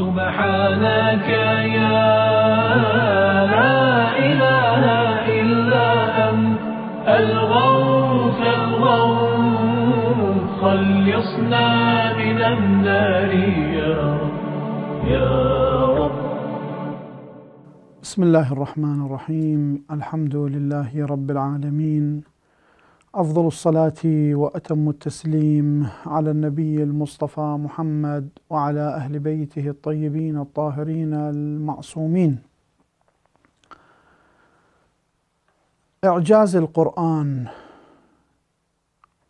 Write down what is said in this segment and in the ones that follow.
سبحانك يا لا إله إلا أنت الغوث الغوث خلصنا من النار يا رب يا رب بسم الله الرحمن الرحيم الحمد لله رب العالمين أفضل الصلاة وأتم التسليم على النبي المصطفى محمد وعلى أهل بيته الطيبين الطاهرين المعصومين. إعجاز القرآن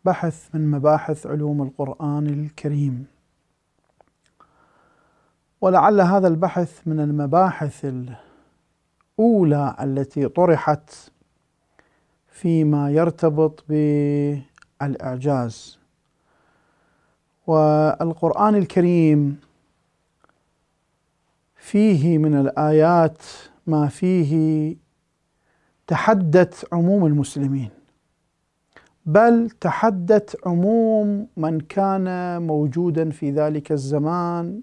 بحث من مباحث علوم القرآن الكريم. ولعل هذا البحث من المباحث الأولى التي طرحت فيما يرتبط بالاعجاز والقران الكريم فيه من الايات ما فيه تحدت عموم المسلمين بل تحدت عموم من كان موجودا في ذلك الزمان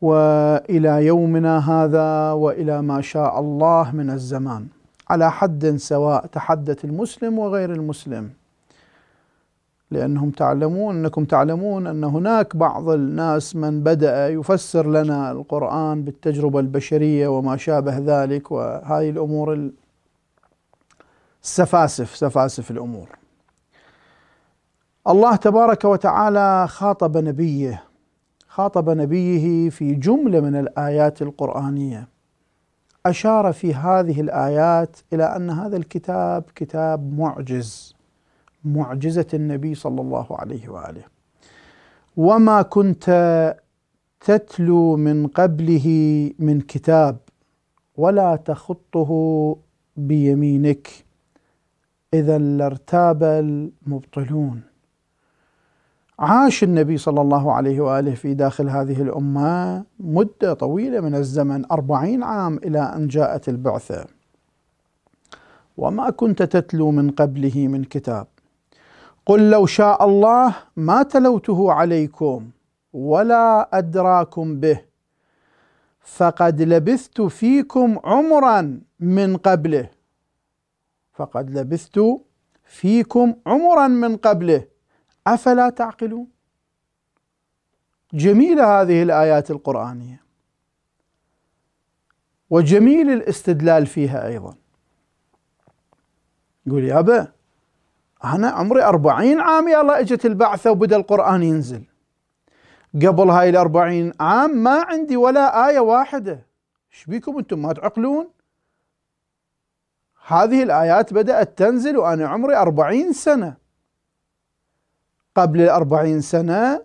والى يومنا هذا والى ما شاء الله من الزمان على حد سواء تحدث المسلم وغير المسلم لأنهم تعلمون أنكم تعلمون أن هناك بعض الناس من بدأ يفسر لنا القرآن بالتجربة البشرية وما شابه ذلك وهذه الأمور السفاسف سفاسف الأمور الله تبارك وتعالى خاطب نبيه خاطب نبيه في جملة من الآيات القرآنية أشار في هذه الآيات إلى أن هذا الكتاب كتاب معجز معجزة النبي صلى الله عليه وآله وما كنت تتلو من قبله من كتاب ولا تخطه بيمينك إذا لارتاب المبطلون عاش النبي صلى الله عليه وآله في داخل هذه الأمة مدة طويلة من الزمن أربعين عام إلى أن جاءت البعثة وما كنت تتلو من قبله من كتاب قل لو شاء الله ما تلوته عليكم ولا أدراكم به فقد لبثت فيكم عمرا من قبله فقد لبثت فيكم عمرا من قبله أفلا تعقلون جميل هذه الآيات القرآنية وجميل الاستدلال فيها أيضا يقول يابا أنا عمري أربعين عام يا الله إجت البعثة وبدأ القرآن ينزل قبل هاي الأربعين عام ما عندي ولا آية واحدة ايش بيكم أنتم ما تعقلون هذه الآيات بدأت تنزل وأنا عمري أربعين سنة قبل الأربعين سنة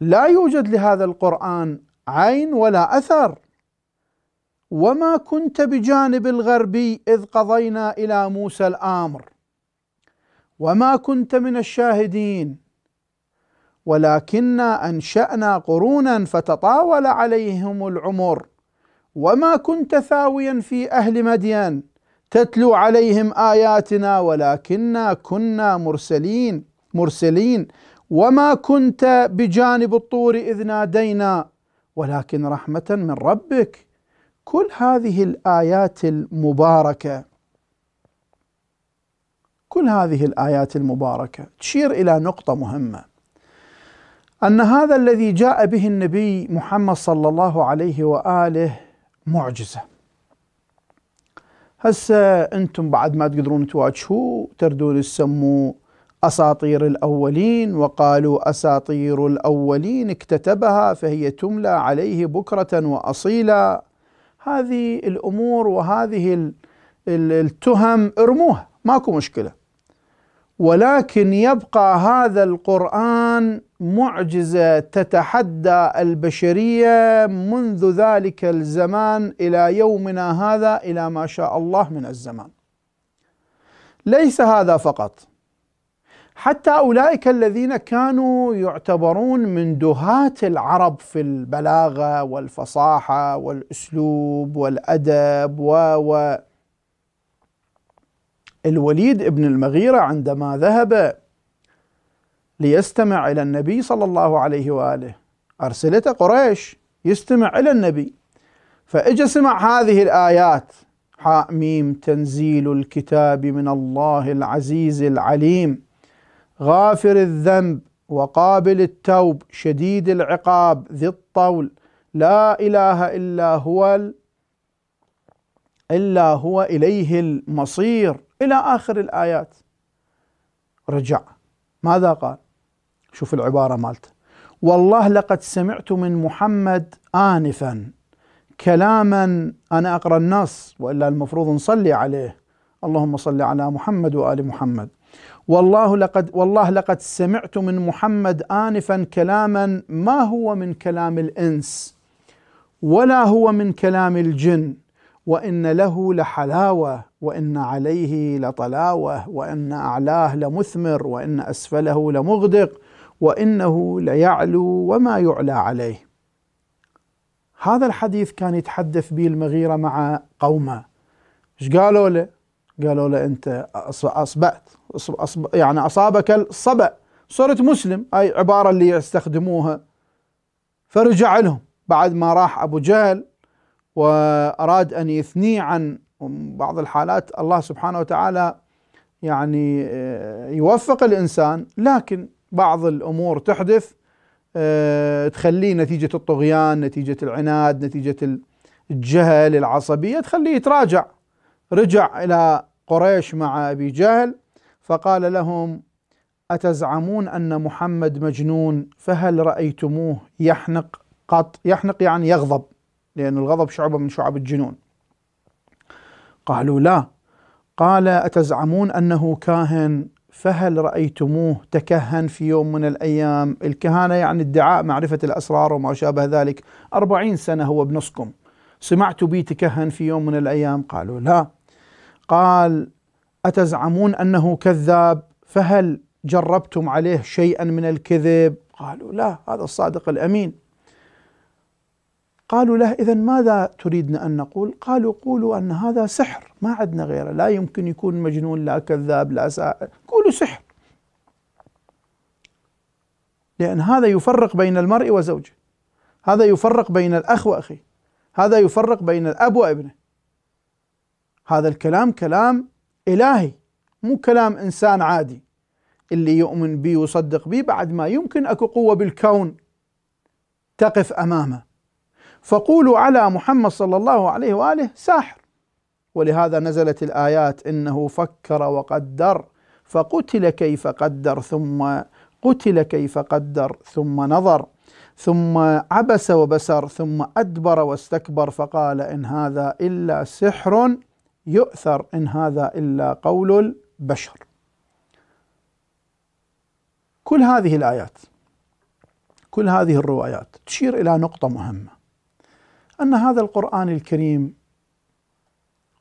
لا يوجد لهذا القرآن عين ولا أثر وما كنت بجانب الغربي إذ قضينا إلى موسى الأمر وما كنت من الشاهدين ولكنا أنشأنا قرونا فتطاول عليهم العمر وما كنت ثاويا في أهل مدين تتلو عليهم آياتنا ولكنا كنا مرسلين مرسلين وما كنت بجانب الطور اذ نادينا ولكن رحمه من ربك كل هذه الايات المباركه كل هذه الايات المباركه تشير الى نقطه مهمه ان هذا الذي جاء به النبي محمد صلى الله عليه واله معجزه هسه انتم بعد ما تقدرون تواجهوه تردون تسموه أساطير الأولين وقالوا أساطير الأولين اكتتبها فهي تملى عليه بكرة وأصيلا هذه الأمور وهذه التهم ارموها ماكو مشكلة ولكن يبقى هذا القرآن معجزة تتحدى البشرية منذ ذلك الزمان إلى يومنا هذا إلى ما شاء الله من الزمان ليس هذا فقط حتى اولئك الذين كانوا يعتبرون من دهاة العرب في البلاغه والفصاحه والاسلوب والادب و و الوليد ابن المغيره عندما ذهب ليستمع الى النبي صلى الله عليه واله ارسلته قريش يستمع الى النبي فاجا سمع هذه الايات حاء ميم تنزيل الكتاب من الله العزيز العليم غافر الذنب وقابل التوب شديد العقاب ذي الطول لا اله الا هو الا هو اليه المصير الى اخر الايات رجع ماذا قال شوف العباره مالته والله لقد سمعت من محمد انفا كلاما انا اقرا النص والا المفروض نصلي عليه اللهم صل على محمد وال محمد والله لقد والله لقد سمعت من محمد آنفا كلاما ما هو من كلام الإنس ولا هو من كلام الجن وإن له لحلاوة وإن عليه لطلاوة وإن أعلاه لمثمر وإن أسفله لمغدق وإنه ليعلو وما يعلى عليه هذا الحديث كان يتحدث به المغيرة مع قومه ايش قالوا له قالوا له أنت أصبعت يعني أصابك الصبأ صورة مسلم أي عبارة اللي يستخدموها فرجع لهم بعد ما راح أبو جهل وأراد أن يثني عن بعض الحالات الله سبحانه وتعالى يعني آه، يوفق الإنسان لكن بعض الأمور تحدث آه، تخليه نتيجة الطغيان نتيجة العناد نتيجة الجهل العصبية تخليه يتراجع رجع إلى قريش مع أبي جهل فقال لهم أتزعمون أن محمد مجنون فهل رأيتموه يحنق قط يحنق يعني يغضب لأن الغضب شعبة من شعب الجنون قالوا لا قال أتزعمون أنه كاهن فهل رأيتموه تكهن في يوم من الأيام الكهانة يعني ادعاء معرفة الأسرار وما شابه ذلك أربعين سنة هو بنصكم سمعت بي تكهن في يوم من الأيام قالوا لا قال أتزعمون أنه كذاب فهل جربتم عليه شيئا من الكذب قالوا لا هذا الصادق الأمين قالوا له إذا ماذا تريدنا أن نقول قالوا قولوا أن هذا سحر ما عندنا غيره لا يمكن يكون مجنون لا كذاب لا ساحر قولوا سحر لأن هذا يفرق بين المرء وزوجه هذا يفرق بين الأخ وأخيه هذا يفرق بين الأب وابنه هذا الكلام كلام إلهي مو كلام إنسان عادي اللي يؤمن بي ويصدق بي بعد ما يمكن أكو قوة بالكون تقف أمامه فقولوا على محمد صلى الله عليه وآله ساحر ولهذا نزلت الآيات إنه فكر وقدر فقتل كيف قدر ثم قتل كيف قدر ثم نظر ثم عبس وبسر ثم أدبر واستكبر فقال إن هذا إلا سحر يؤثر إن هذا إلا قول البشر كل هذه الآيات كل هذه الروايات تشير إلى نقطة مهمة أن هذا القرآن الكريم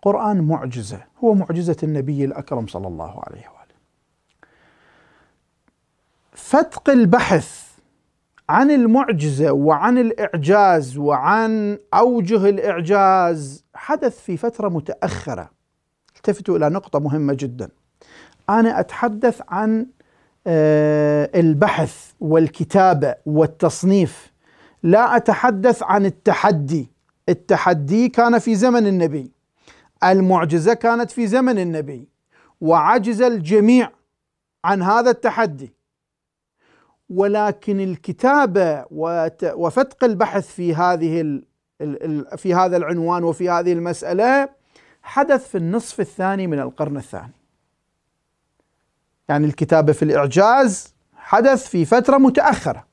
قرآن معجزة هو معجزة النبي الأكرم صلى الله عليه وآله فتق البحث عن المعجزه وعن الاعجاز وعن اوجه الاعجاز حدث في فتره متاخره. التفتوا الى نقطه مهمه جدا. انا اتحدث عن آه، البحث والكتابه والتصنيف لا اتحدث عن التحدي. التحدي كان في زمن النبي. المعجزه كانت في زمن النبي وعجز الجميع عن هذا التحدي ولكن الكتابه وفتق البحث في هذه في هذا العنوان وفي هذه المساله حدث في النصف الثاني من القرن الثاني. يعني الكتابه في الاعجاز حدث في فتره متاخره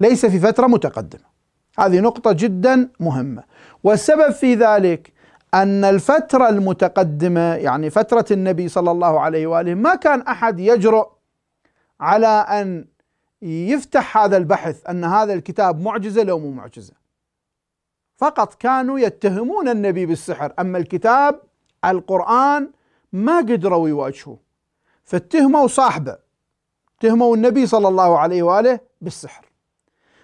ليس في فتره متقدمه. هذه نقطه جدا مهمه والسبب في ذلك أن الفترة المتقدمة يعني فترة النبي صلى الله عليه وآله ما كان أحد يجرؤ على أن يفتح هذا البحث ان هذا الكتاب معجزه لو مو معجزه فقط كانوا يتهمون النبي بالسحر اما الكتاب القران ما قدروا يواجهوه فاتهموا صاحبه اتهموا النبي صلى الله عليه واله بالسحر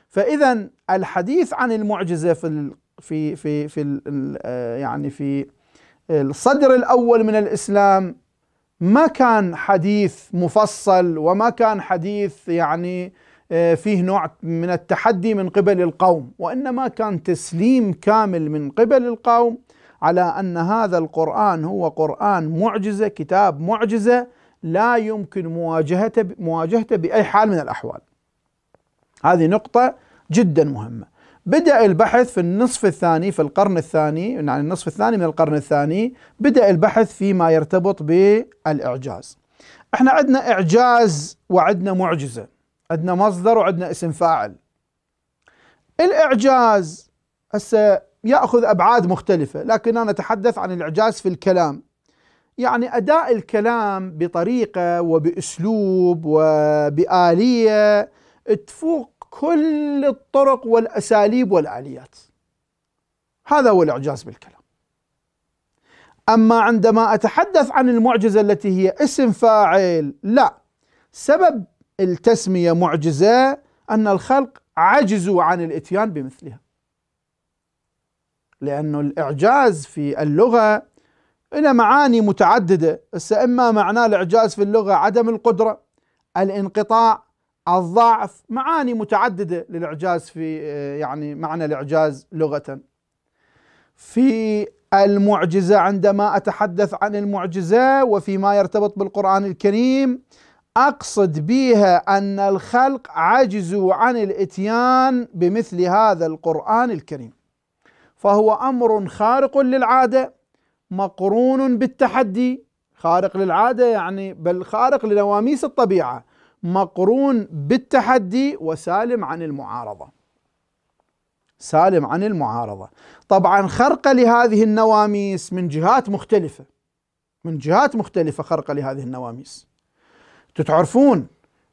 فاذا الحديث عن المعجزه في في في في يعني في الصدر الاول من الاسلام ما كان حديث مفصل وما كان حديث يعني آه، فيه نوع من التحدي من قبل القوم وانما كان تسليم كامل من قبل القوم على ان هذا القران هو قران معجزه كتاب معجزه لا يمكن مواجهته مواجهته باي حال من الاحوال هذه نقطه جدا مهمه بدأ البحث في النصف الثاني في القرن الثاني يعني النصف الثاني من القرن الثاني بدأ البحث فيما يرتبط بالإعجاز احنا عندنا إعجاز وعندنا معجزة عندنا مصدر وعندنا اسم فاعل الإعجاز هسه يأخذ أبعاد مختلفة لكن أنا أتحدث عن الإعجاز في الكلام يعني أداء الكلام بطريقة وبأسلوب وبآلية تفوق كل الطرق والأساليب والآليات هذا هو الإعجاز بالكلام أما عندما أتحدث عن المعجزة التي هي اسم فاعل لا سبب التسمية معجزة أن الخلق عجزوا عن الإتيان بمثلها لأن الإعجاز في اللغة إلى معاني متعددة إما معناه الإعجاز في اللغة عدم القدرة الانقطاع الضعف معاني متعددة للإعجاز في آه، يعني معنى الإعجاز لغة في المعجزة عندما أتحدث عن المعجزة وفيما يرتبط بالقرآن الكريم أقصد بها أن الخلق عجزوا عن الإتيان بمثل هذا القرآن الكريم فهو أمر خارق للعادة مقرون بالتحدي خارق للعادة يعني بل خارق لنواميس الطبيعة مقرون بالتحدي وسالم عن المعارضة سالم عن المعارضة طبعا خرقة لهذه النواميس من جهات مختلفة من جهات مختلفة خرقة لهذه النواميس تعرفون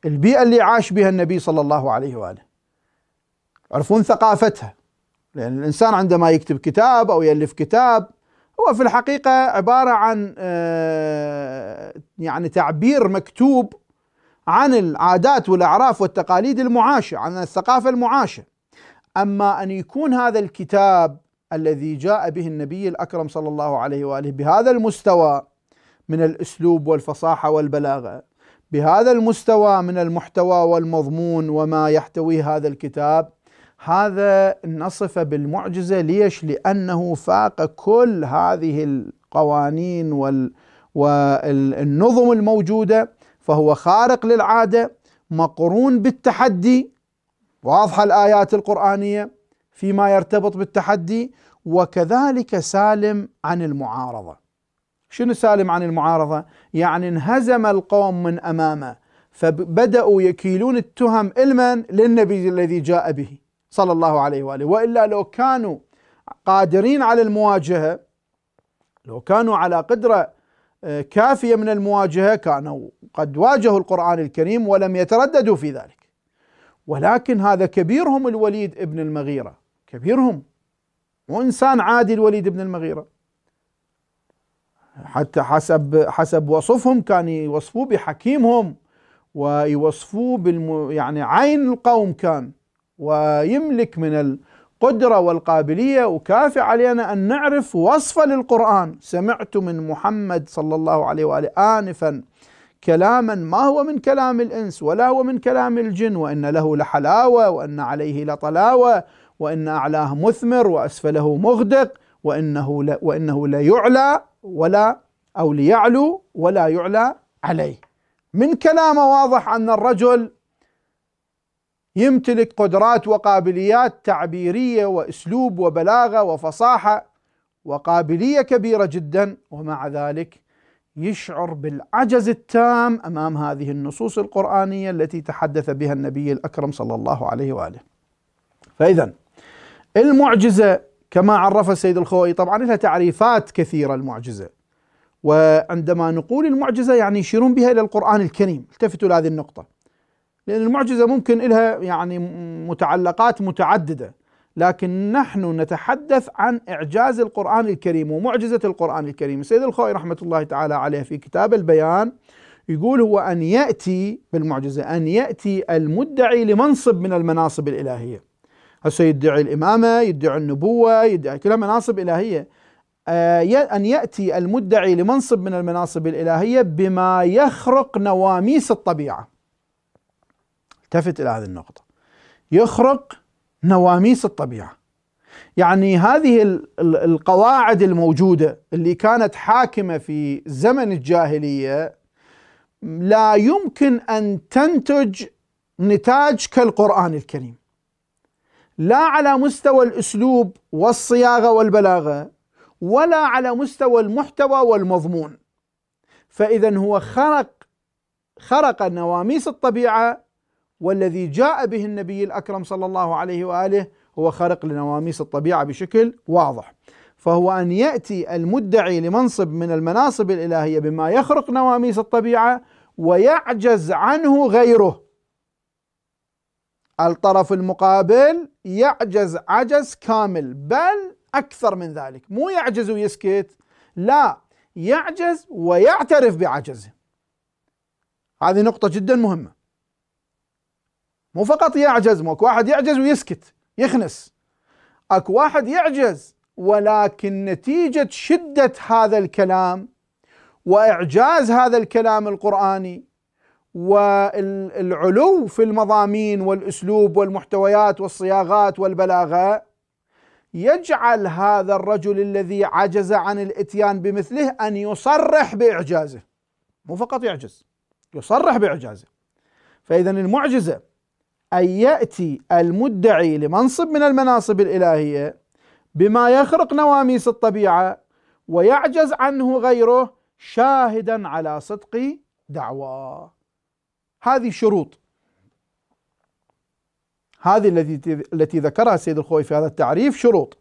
البيئة اللي عاش بها النبي صلى الله عليه وآله تعرفون ثقافتها لأن الإنسان عندما يكتب كتاب أو يألف كتاب هو في الحقيقة عبارة عن آه، يعني تعبير مكتوب عن العادات والاعراف والتقاليد المعاشه عن الثقافه المعاشه اما ان يكون هذا الكتاب الذي جاء به النبي الاكرم صلى الله عليه واله بهذا المستوى من الاسلوب والفصاحه والبلاغه بهذا المستوى من المحتوى والمضمون وما يحتوي هذا الكتاب هذا نصف بالمعجزه ليش؟ لانه فاق كل هذه القوانين وال والنظم الموجوده فهو خارق للعادة مقرون بالتحدي واضحة الآيات القرآنية فيما يرتبط بالتحدي وكذلك سالم عن المعارضة شنو سالم عن المعارضة؟ يعني انهزم القوم من أمامه فبدأوا يكيلون التهم لمن للنبي الذي جاء به صلى الله عليه وآله وإلا لو كانوا قادرين على المواجهة لو كانوا على قدرة آه، كافية من المواجهة كانوا قد واجهوا القرآن الكريم ولم يترددوا في ذلك ولكن هذا كبيرهم الوليد ابن المغيرة كبيرهم وإنسان عادي الوليد ابن المغيرة حتى حسب حسب وصفهم كان يوصفوه بحكيمهم ويوصفوه بالم يعني عين القوم كان ويملك من القدرة والقابلية وكافي علينا أن نعرف وصفه للقرآن سمعت من محمد صلى الله عليه وآله آنفا كلاما ما هو من كلام الانس ولا هو من كلام الجن وان له لحلاوه وان عليه لطلاوه وان اعلاه مثمر واسفله مغدق وانه لا وانه ليعلى ولا او ليعلو ولا يعلى عليه. من كلامه واضح ان الرجل يمتلك قدرات وقابليات تعبيريه واسلوب وبلاغه وفصاحه وقابليه كبيره جدا ومع ذلك يشعر بالعجز التام امام هذه النصوص القرانيه التي تحدث بها النبي الاكرم صلى الله عليه واله. فاذا المعجزه كما عرف السيد الخوئي طبعا لها تعريفات كثيره المعجزه. وعندما نقول المعجزه يعني يشيرون بها الى القران الكريم، التفتوا لهذه النقطه. لان المعجزه ممكن لها يعني متعلقات متعدده. لكن نحن نتحدث عن إعجاز القرآن الكريم ومعجزة القرآن الكريم السيد الخوي رحمة الله تعالى عليه في كتاب البيان يقول هو أن يأتي بالمعجزة أن يأتي المدعي لمنصب من المناصب الإلهية هسه يدعي الإمامة يدعي النبوة يدعي كلها مناصب إلهية آه، أن يأتي المدعي لمنصب من المناصب الإلهية بما يخرق نواميس الطبيعة التفت إلى هذه النقطة يخرق نواميس الطبيعه. يعني هذه القواعد الموجوده اللي كانت حاكمه في زمن الجاهليه لا يمكن ان تنتج نتاج كالقران الكريم. لا على مستوى الاسلوب والصياغه والبلاغه ولا على مستوى المحتوى والمضمون. فاذا هو خرق خرق نواميس الطبيعه والذي جاء به النبي الأكرم صلى الله عليه وآله هو خرق لنواميس الطبيعة بشكل واضح فهو أن يأتي المدعي لمنصب من المناصب الإلهية بما يخرق نواميس الطبيعة ويعجز عنه غيره الطرف المقابل يعجز عجز كامل بل أكثر من ذلك مو يعجز ويسكت لا يعجز ويعترف بعجزه هذه نقطة جدا مهمة مو فقط يعجز ماكو واحد يعجز ويسكت يخنس اكو واحد يعجز ولكن نتيجة شدة هذا الكلام وإعجاز هذا الكلام القرآني والعلو في المضامين والأسلوب والمحتويات والصياغات والبلاغة يجعل هذا الرجل الذي عجز عن الاتيان بمثله أن يصرح بإعجازه مو فقط يعجز يصرح بإعجازه فإذا المعجزة أن يأتي المدعي لمنصب من المناصب الإلهية بما يخرق نواميس الطبيعة ويعجز عنه غيره شاهدا على صدق دعواه هذه شروط هذه التي التي ذكرها السيد الخوي في هذا التعريف شروط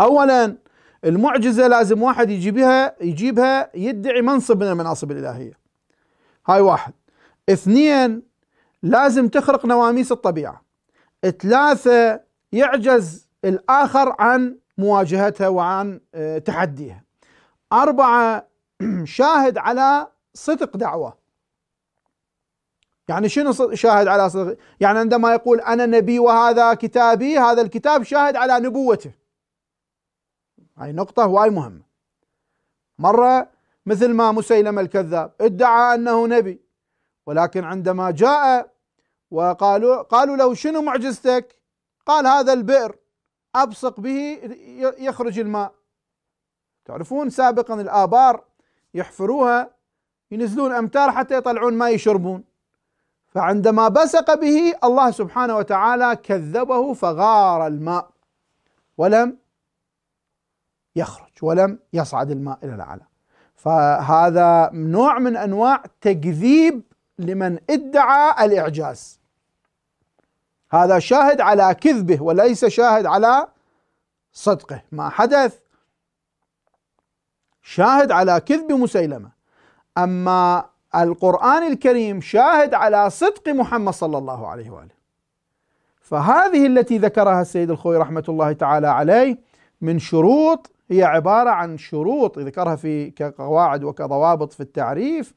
اولا المعجزه لازم واحد يجيبها يجيبها يدعي منصب من المناصب الالهيه هاي واحد اثنين لازم تخرق نواميس الطبيعة ثلاثة يعجز الآخر عن مواجهتها وعن آه، تحديها أربعة شاهد على صدق دعوة يعني شنو شاهد على صدق يعني عندما يقول أنا نبي وهذا كتابي هذا الكتاب شاهد على نبوته هاي نقطة هواي مهمة مرة مثل ما مسيلمة الكذاب ادعى أنه نبي ولكن عندما جاء وقالوا قالوا له شنو معجزتك؟ قال هذا البئر أبصق به يخرج الماء تعرفون سابقا الآبار يحفروها ينزلون أمتار حتى يطلعون ما يشربون فعندما بسق به الله سبحانه وتعالى كذبه فغار الماء ولم يخرج ولم يصعد الماء إلى الأعلى فهذا نوع من أنواع تكذيب لمن ادعى الاعجاز هذا شاهد على كذبه وليس شاهد على صدقه ما حدث شاهد على كذب مسيلمه اما القران الكريم شاهد على صدق محمد صلى الله عليه واله فهذه التي ذكرها السيد الخوي رحمه الله تعالى عليه من شروط هي عباره عن شروط ذكرها في كقواعد وكضوابط في التعريف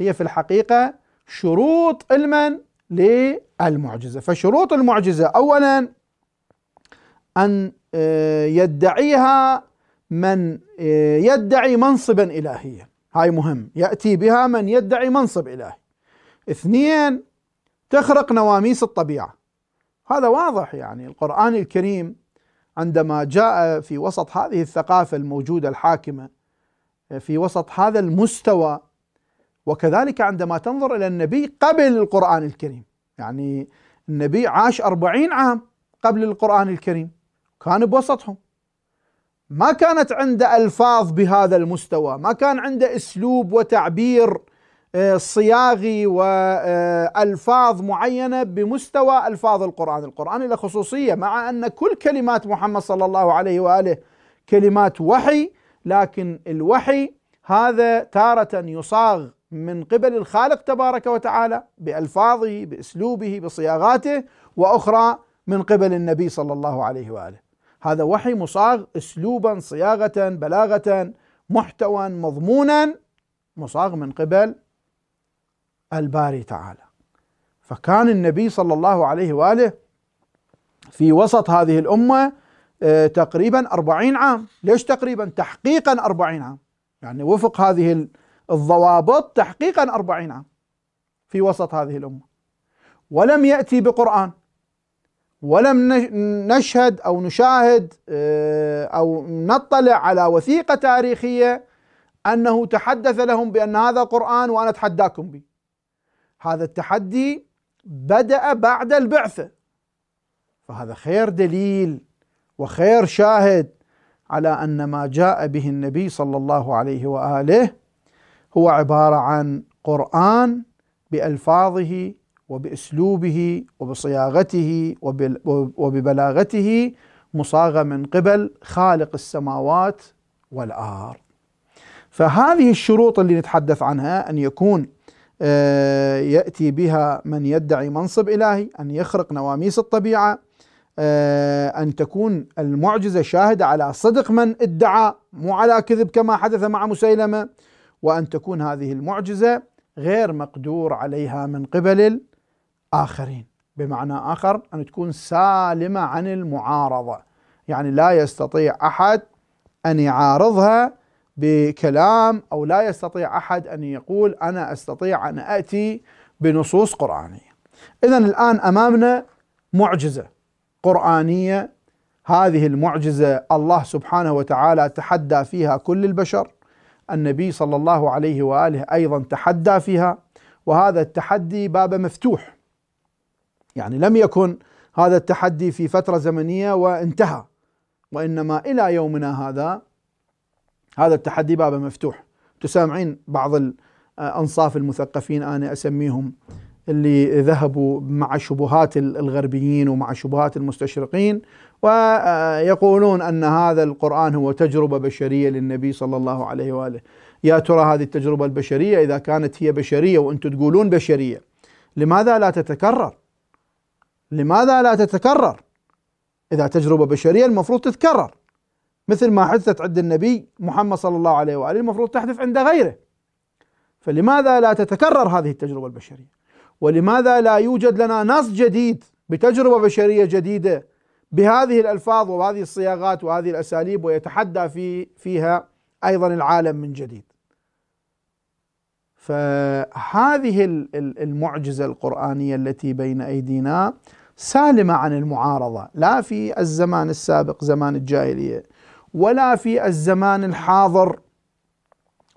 هي في الحقيقه شروط المن للمعجزة فشروط المعجزة أولا أن آه، يدعيها من آه، يدعي منصبا إلهيا هاي مهم يأتي بها من يدعي منصب إلهي اثنين تخرق نواميس الطبيعة هذا واضح يعني القرآن الكريم عندما جاء في وسط هذه الثقافة الموجودة الحاكمة آه، في وسط هذا المستوى وكذلك عندما تنظر إلى النبي قبل القرآن الكريم يعني النبي عاش أربعين عام قبل القرآن الكريم كان بوسطهم ما كانت عنده ألفاظ بهذا المستوى ما كان عنده أسلوب وتعبير آه، صياغي وألفاظ آه، معينة بمستوى ألفاظ القرآن القرآن له خصوصية مع أن كل كلمات محمد صلى الله عليه وآله كلمات وحي لكن الوحي هذا تارة يصاغ من قبل الخالق تبارك وتعالى بألفاظه بأسلوبه بصياغاته وأخرى من قبل النبي صلى الله عليه وآله هذا وحي مصاغ أسلوبا صياغة بلاغة محتوى مضمونا مصاغ من قبل الباري تعالى فكان النبي صلى الله عليه وآله في وسط هذه الأمة آه، تقريبا أربعين عام ليش تقريبا تحقيقا أربعين عام يعني وفق هذه الضوابط تحقيقا أربعين عام في وسط هذه الأمة ولم يأتي بقرآن ولم نشهد أو نشاهد آه، أو نطلع على وثيقة تاريخية أنه تحدث لهم بأن هذا قرآن وأنا أتحداكم به هذا التحدي بدأ بعد البعثة فهذا خير دليل وخير شاهد على أن ما جاء به النبي صلى الله عليه وآله هو عباره عن قران بالفاظه وباسلوبه وبصياغته وببلاغته مصاغه من قبل خالق السماوات والارض. فهذه الشروط اللي نتحدث عنها ان يكون آه، ياتي بها من يدعي منصب الهي، ان يخرق نواميس الطبيعه، آه، أن تكون المعجزة شاهدة على صدق من ادعى مو على كذب كما حدث مع مسيلمة وأن تكون هذه المعجزة غير مقدور عليها من قبل الآخرين بمعنى آخر أن تكون سالمة عن المعارضة يعني لا يستطيع أحد أن يعارضها بكلام أو لا يستطيع أحد أن يقول أنا أستطيع أن أتي بنصوص قرآنية إذا الآن أمامنا معجزة قرآنية هذه المعجزة الله سبحانه وتعالى تحدى فيها كل البشر النبي صلى الله عليه واله ايضا تحدى فيها وهذا التحدي باب مفتوح يعني لم يكن هذا التحدي في فتره زمنيه وانتهى وانما الى يومنا هذا هذا التحدي باب مفتوح تسامعين بعض الانصاف المثقفين انا اسميهم اللي ذهبوا مع شبهات الغربيين ومع شبهات المستشرقين ويقولون أن هذا القرآن هو تجربة بشرية للنبي صلى الله عليه وآله يا ترى هذه التجربة البشرية إذا كانت هي بشرية وأنتم تقولون بشرية لماذا لا تتكرر لماذا لا تتكرر إذا تجربة بشرية المفروض تتكرر مثل ما حدثت عند النبي محمد صلى الله عليه وآله المفروض تحدث عند غيره فلماذا لا تتكرر هذه التجربة البشرية ولماذا لا يوجد لنا نص جديد بتجربة بشرية جديدة بهذه الألفاظ وهذه الصياغات وهذه الأساليب ويتحدى في فيها أيضا العالم من جديد فهذه المعجزة القرآنية التي بين أيدينا سالمة عن المعارضة لا في الزمان السابق زمان الجاهلية ولا في الزمان الحاضر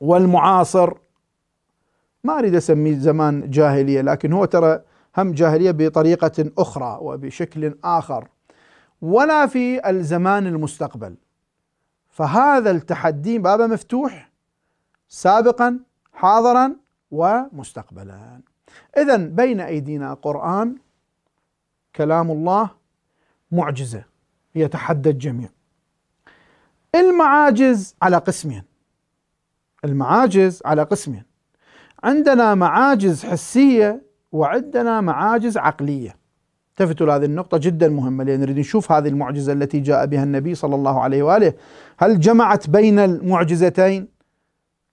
والمعاصر ما أريد أسميه زمان جاهلية لكن هو ترى هم جاهلية بطريقة أخرى وبشكل آخر ولا في الزمان المستقبل فهذا التحدي باب مفتوح سابقا حاضرا ومستقبلا اذا بين ايدينا قران كلام الله معجزه يتحدى الجميع المعاجز على قسمين المعاجز على قسمين عندنا معاجز حسيه وعندنا معاجز عقليه التفتوا لهذه النقطة جدا مهمة لأن نريد نشوف هذه المعجزة التي جاء بها النبي صلى الله عليه وآله هل جمعت بين المعجزتين؟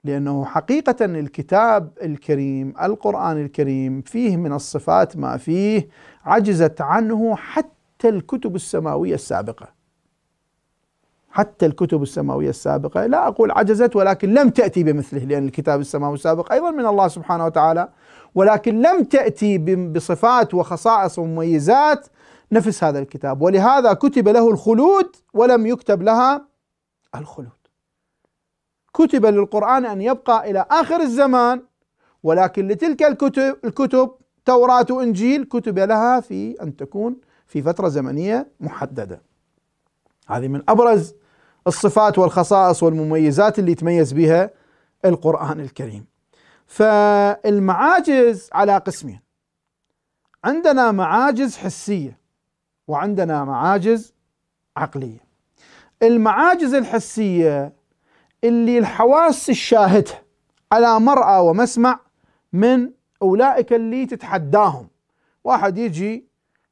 لأنه حقيقة الكتاب الكريم القرآن الكريم فيه من الصفات ما فيه عجزت عنه حتى الكتب السماوية السابقة حتى الكتب السماوية السابقة لا أقول عجزت ولكن لم تأتي بمثله لأن الكتاب السماوي السابق أيضا من الله سبحانه وتعالى ولكن لم تأتي بصفات وخصائص ومميزات نفس هذا الكتاب ولهذا كتب له الخلود ولم يكتب لها الخلود كتب للقرآن أن يبقى إلى آخر الزمان ولكن لتلك الكتب, الكتب توراة وإنجيل كتب لها في أن تكون في فترة زمنية محددة هذه من أبرز الصفات والخصائص والمميزات اللي تميز بها القرآن الكريم فالمعاجز على قسمين عندنا معاجز حسيه وعندنا معاجز عقليه المعاجز الحسيه اللي الحواس الشاهدة على مرأى ومسمع من أولئك اللي تتحداهم واحد يجي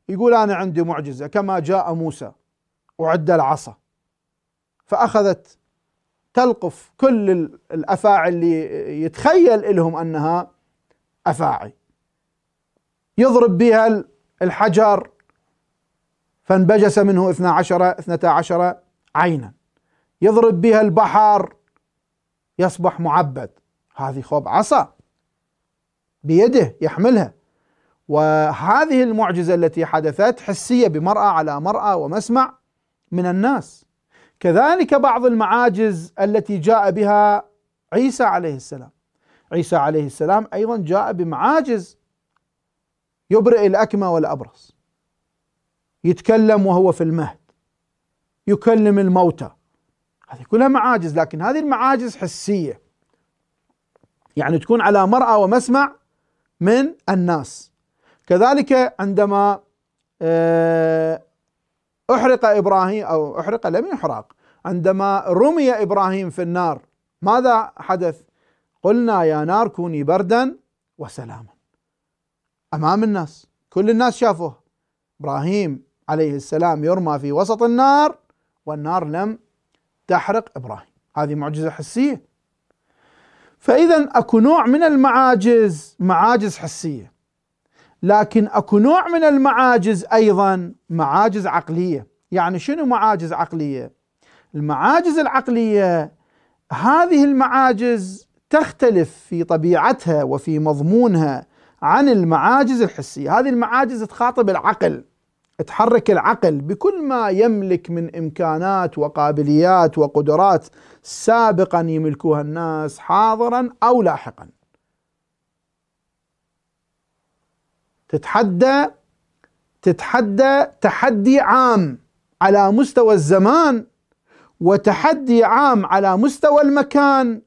يقول أنا عندي معجزة كما جاء موسى وعد العصا فأخذت تلقف كل الافاعي اللي يتخيل إلهم انها افاعي يضرب بها الحجر فانبجس منه اثنا عشر اثنتا عشر عينا يضرب بها البحر يصبح معبد هذه خوب عصا بيده يحملها وهذه المعجزة التي حدثت حسية بمرأة على مرأة ومسمع من الناس كذلك بعض المعاجز التي جاء بها عيسى عليه السلام عيسى عليه السلام ايضا جاء بمعاجز يبرئ الاكمه والابرص يتكلم وهو في المهد يكلم الموتى هذه كلها معاجز لكن هذه المعاجز حسيه يعني تكون على مرأى ومسمع من الناس كذلك عندما آه، احرق ابراهيم او احرق لم يحرق عندما رمي ابراهيم في النار ماذا حدث؟ قلنا يا نار كوني بردا وسلاما امام الناس كل الناس شافوه ابراهيم عليه السلام يرمى في وسط النار والنار لم تحرق ابراهيم هذه معجزه حسيه فاذا اكو نوع من المعاجز معاجز حسيه لكن اكو نوع من المعاجز ايضا معاجز عقليه يعني شنو معاجز عقليه المعاجز العقليه هذه المعاجز تختلف في طبيعتها وفي مضمونها عن المعاجز الحسيه هذه المعاجز تخاطب العقل تحرك العقل بكل ما يملك من امكانات وقابليات وقدرات سابقا يملكوها الناس حاضرا او لاحقا تتحدى تتحدى تحدي عام على مستوى الزمان وتحدي عام على مستوى المكان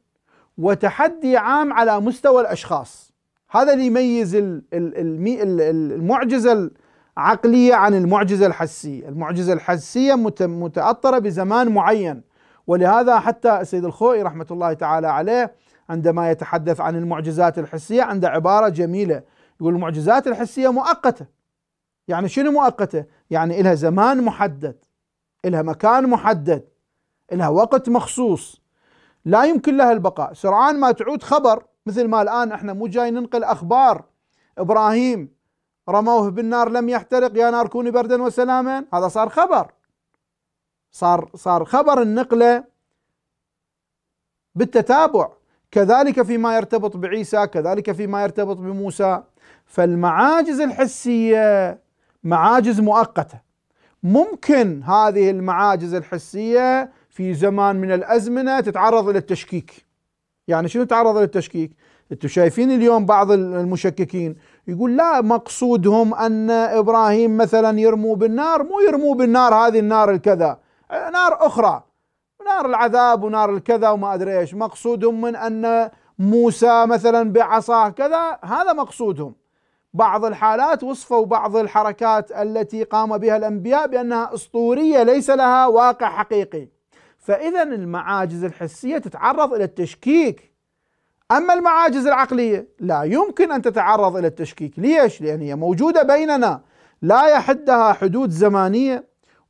وتحدي عام على مستوى الاشخاص هذا اللي يميز المعجزه العقليه عن المعجزة الحسية المعجزة الحسية متأطرة بزمان معين ولهذا حتى السيد الخوئي رحمة الله تعالى عليه عندما يتحدث عن المعجزات الحسية عنده عبارة جميلة يقول المعجزات الحسية مؤقتة يعني شنو مؤقتة؟ يعني إلها زمان محدد إلها مكان محدد إلها وقت مخصوص لا يمكن لها البقاء سرعان ما تعود خبر مثل ما الآن احنا مو جاي ننقل أخبار إبراهيم رموه بالنار لم يحترق يا نار كوني بردا وسلاما هذا صار خبر صار صار خبر النقله بالتتابع كذلك فيما يرتبط بعيسى كذلك فيما يرتبط بموسى فالمعاجز الحسيه معاجز مؤقته ممكن هذه المعاجز الحسيه في زمان من الازمنه تتعرض الى التشكيك يعني شنو تعرض للتشكيك؟ انتم شايفين اليوم بعض المشككين يقول لا مقصودهم ان ابراهيم مثلا يرموا بالنار مو يرموا بالنار هذه النار الكذا نار اخرى نار العذاب ونار الكذا وما ادري ايش مقصودهم من ان موسى مثلا بعصاه كذا هذا مقصودهم بعض الحالات وصفوا بعض الحركات التي قام بها الانبياء بانها اسطوريه ليس لها واقع حقيقي فاذا المعاجز الحسيه تتعرض الى التشكيك اما المعاجز العقليه لا يمكن ان تتعرض الى التشكيك ليش؟ لان هي موجوده بيننا لا يحدها حدود زمانيه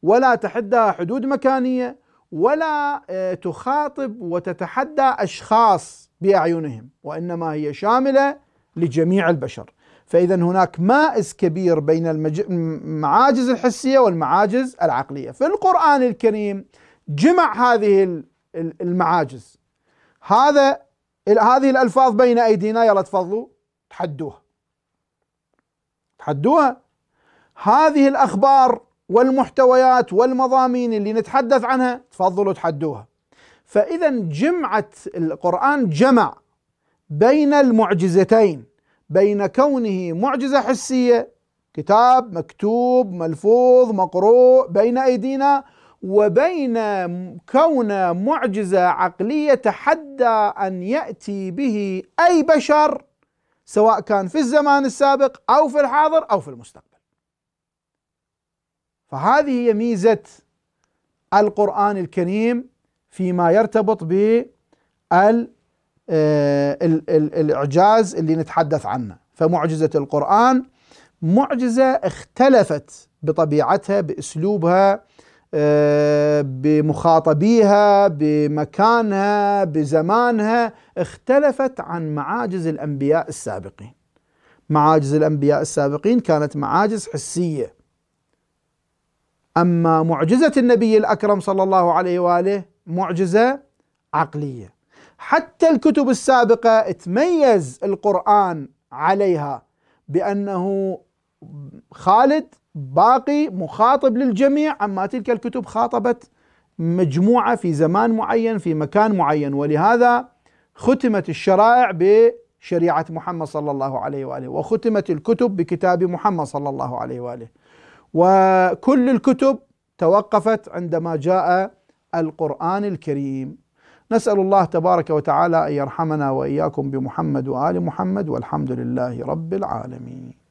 ولا تحدها حدود مكانيه ولا آه، تخاطب وتتحدى اشخاص باعينهم وانما هي شامله لجميع البشر فاذا هناك مائز كبير بين المعاجز الحسيه والمعاجز العقليه فالقران الكريم جمع هذه المعاجز هذا هذه الالفاظ بين ايدينا يلا تفضلوا تحدوها تحدوها هذه الاخبار والمحتويات والمضامين اللي نتحدث عنها تفضلوا تحدوها فإذا جمعة القرآن جمع بين المعجزتين بين كونه معجزة حسية كتاب مكتوب ملفوظ مقروء بين أيدينا وبين كون معجزة عقلية تحدى أن يأتي به أي بشر سواء كان في الزمان السابق أو في الحاضر أو في المستقبل فهذه هي ميزة القرآن الكريم فيما يرتبط ب آه، الاعجاز اللي نتحدث عنه فمعجزة القرآن معجزة اختلفت بطبيعتها بأسلوبها آه، بمخاطبيها بمكانها بزمانها اختلفت عن معاجز الأنبياء السابقين معاجز الأنبياء السابقين كانت معاجز حسية أما معجزة النبي الأكرم صلى الله عليه وآله معجزة عقلية حتى الكتب السابقة تميز القرآن عليها بأنه خالد باقي مخاطب للجميع أما تلك الكتب خاطبت مجموعة في زمان معين في مكان معين ولهذا ختمت الشرائع بشريعة محمد صلى الله عليه وآله وختمت الكتب بكتاب محمد صلى الله عليه وآله وكل الكتب توقفت عندما جاء القرآن الكريم نسأل الله تبارك وتعالى أن يرحمنا وإياكم بمحمد وآل محمد والحمد لله رب العالمين